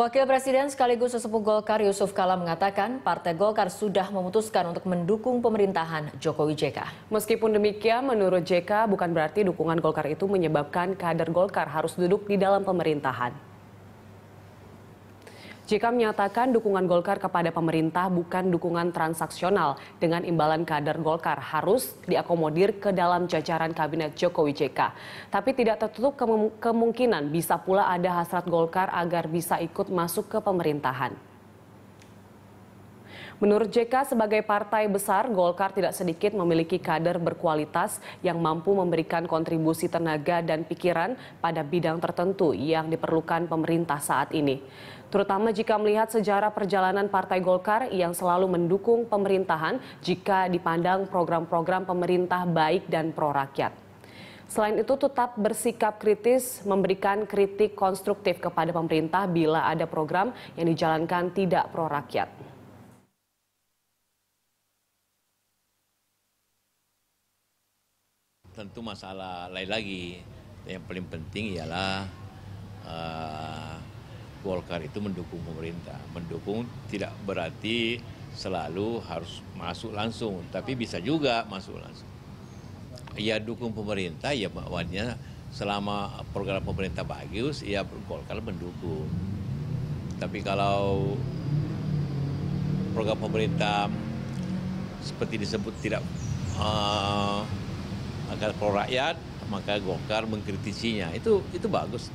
Wakil Presiden sekaligus sesepuh Golkar Yusuf Kala mengatakan Partai Golkar sudah memutuskan untuk mendukung pemerintahan Jokowi JK. Meskipun demikian, menurut JK bukan berarti dukungan Golkar itu menyebabkan kader Golkar harus duduk di dalam pemerintahan. JK menyatakan dukungan Golkar kepada pemerintah bukan dukungan transaksional dengan imbalan kader Golkar harus diakomodir ke dalam jajaran kabinet Jokowi JK. Tapi tidak tertutup kemungkinan bisa pula ada hasrat Golkar agar bisa ikut masuk ke pemerintahan. Menurut JK, sebagai partai besar, Golkar tidak sedikit memiliki kader berkualitas yang mampu memberikan kontribusi tenaga dan pikiran pada bidang tertentu yang diperlukan pemerintah saat ini. Terutama jika melihat sejarah perjalanan Partai Golkar yang selalu mendukung pemerintahan jika dipandang program-program pemerintah baik dan pro-rakyat. Selain itu tetap bersikap kritis, memberikan kritik konstruktif kepada pemerintah bila ada program yang dijalankan tidak pro rakyat. tentu masalah lain lagi. Yang paling penting ialah uh, Golkar itu mendukung pemerintah. Mendukung tidak berarti selalu harus masuk langsung, tapi bisa juga masuk langsung. Ya dukung pemerintah, ya makanya selama program pemerintah bagus, ya Golkar mendukung. Tapi kalau program pemerintah seperti disebut tidak uh, agar pro rakyat maka golkar mengkritisinya itu itu bagus